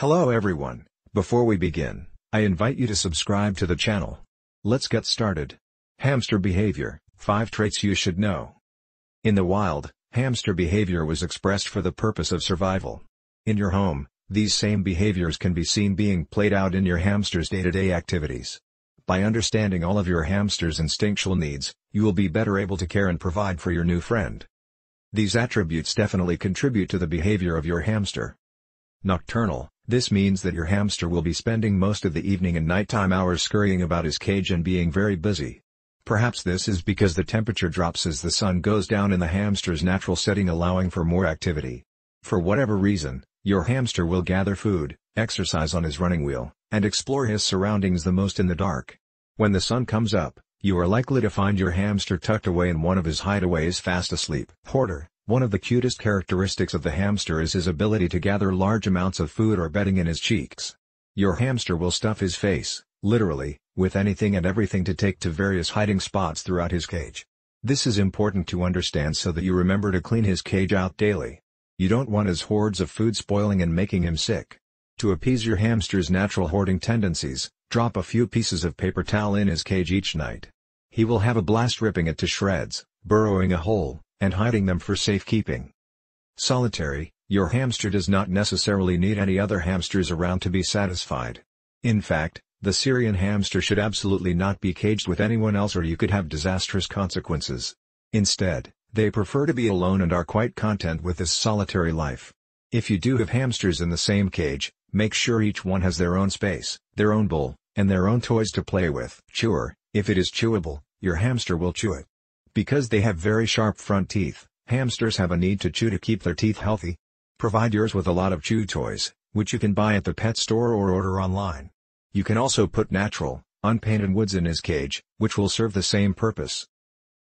Hello everyone, before we begin, I invite you to subscribe to the channel. Let's get started. Hamster behavior, 5 traits you should know. In the wild, hamster behavior was expressed for the purpose of survival. In your home, these same behaviors can be seen being played out in your hamster's day-to-day -day activities. By understanding all of your hamster's instinctual needs, you will be better able to care and provide for your new friend. These attributes definitely contribute to the behavior of your hamster. Nocturnal, this means that your hamster will be spending most of the evening and nighttime hours scurrying about his cage and being very busy. Perhaps this is because the temperature drops as the sun goes down in the hamster's natural setting allowing for more activity. For whatever reason, your hamster will gather food, exercise on his running wheel, and explore his surroundings the most in the dark. When the sun comes up, you are likely to find your hamster tucked away in one of his hideaways fast asleep. Porter, one of the cutest characteristics of the hamster is his ability to gather large amounts of food or bedding in his cheeks. Your hamster will stuff his face, literally, with anything and everything to take to various hiding spots throughout his cage. This is important to understand so that you remember to clean his cage out daily. You don't want his hordes of food spoiling and making him sick. To appease your hamster's natural hoarding tendencies, drop a few pieces of paper towel in his cage each night. He will have a blast ripping it to shreds, burrowing a hole, and hiding them for safekeeping. Solitary, your hamster does not necessarily need any other hamsters around to be satisfied. In fact, the Syrian hamster should absolutely not be caged with anyone else or you could have disastrous consequences. Instead, they prefer to be alone and are quite content with this solitary life. If you do have hamsters in the same cage, make sure each one has their own space, their own bowl, and their own toys to play with. Chewer, if it is chewable, your hamster will chew it. Because they have very sharp front teeth, hamsters have a need to chew to keep their teeth healthy. Provide yours with a lot of chew toys, which you can buy at the pet store or order online. You can also put natural, unpainted woods in his cage, which will serve the same purpose.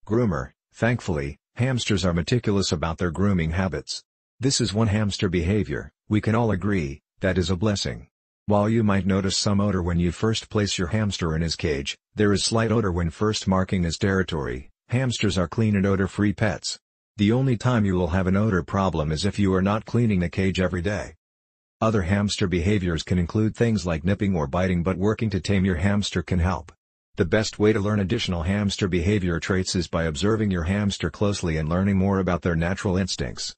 Groomer, thankfully, hamsters are meticulous about their grooming habits. This is one hamster behavior, we can all agree, that is a blessing. While you might notice some odor when you first place your hamster in his cage, there is slight odor when first marking his territory, Hamsters are clean and odor-free pets. The only time you will have an odor problem is if you are not cleaning the cage every day. Other hamster behaviors can include things like nipping or biting but working to tame your hamster can help. The best way to learn additional hamster behavior traits is by observing your hamster closely and learning more about their natural instincts.